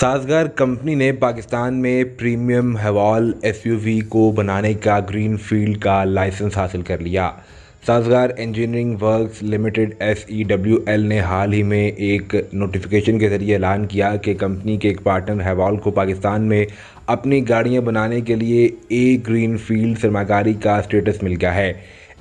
साजगार company ने पाकिस्तान में premium हवाल S को बनाने का ग्रीन फील्ड का लाइसेंस हासिल कर लिया Sajgar engineering works limited S E W L ने हाल ही में एक नोटिफिकेशन के ज़रिए ऐलान किया कि कंपनी के एक पार्टनर हैवाल को पाकिस्तान में अपनी गाड़ियां बनाने के लिए ए ग्रीन फील्ड सरमाकारी का स्टेटस मिल गया है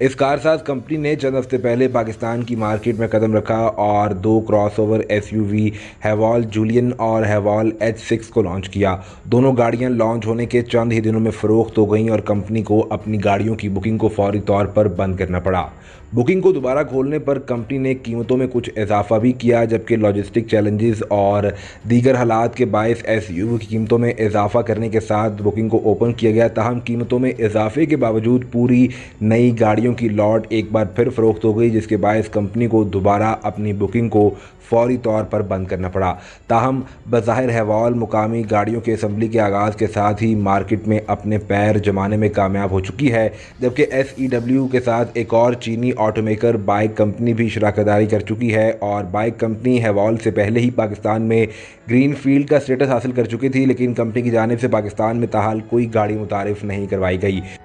इस कारसाज कंपनी ने चंद हफ्ते पहले पाकिस्तान की मार्केट में कदम रखा और दो क्रॉसओवर एसयूवी हैवॉल जूलियन और हैवॉल एच सिक्स को लॉन्च किया दोनों गाड़ियां लॉन्च होने के चंद ही दिनों में फ़रोख्त हो गईं और कंपनी को अपनी गाड़ियों की बुकिंग को फौरी तौर पर बंद करना पड़ा बुकिंग को दोबारा खोलने पर कंपनी ने कीमतों में कुछ इजाफा भी किया जबकि लॉजिस्टिक चैलेंजेस और दीगर हालात के बायस एस की कीमतों में इजाफा करने के साथ बुकिंग को ओपन किया गया तहम कीमतों में इजाफे के बावजूद पूरी नई गाड़ियों गाड़ियों की लॉट एक बार फिर फरोख्त हो गई जिसके बायस कंपनी को दोबारा अपनी बुकिंग को फौरी तौर पर बंद करना पड़ा ताहम बज़ाहिर हैवाल मुकामी गाड़ियों के असम्बली के आगाज़ के साथ ही मार्केट में अपने पैर जमाने में कामयाब हो चुकी है जबकि एस ई डब्ल्यू के साथ एक और चीनी ऑटोमेकर बाइक कंपनी भी दारी कर चुकी है और बाइक कंपनी हैवाल से पहले ही पाकिस्तान में ग्रीन फील्ड का स्टेटस हासिल कर चुकी थी लेकिन कंपनी की जानब से पाकिस्तान में तहाल कोई गाड़ी मुतारफ़ नहीं करवाई गई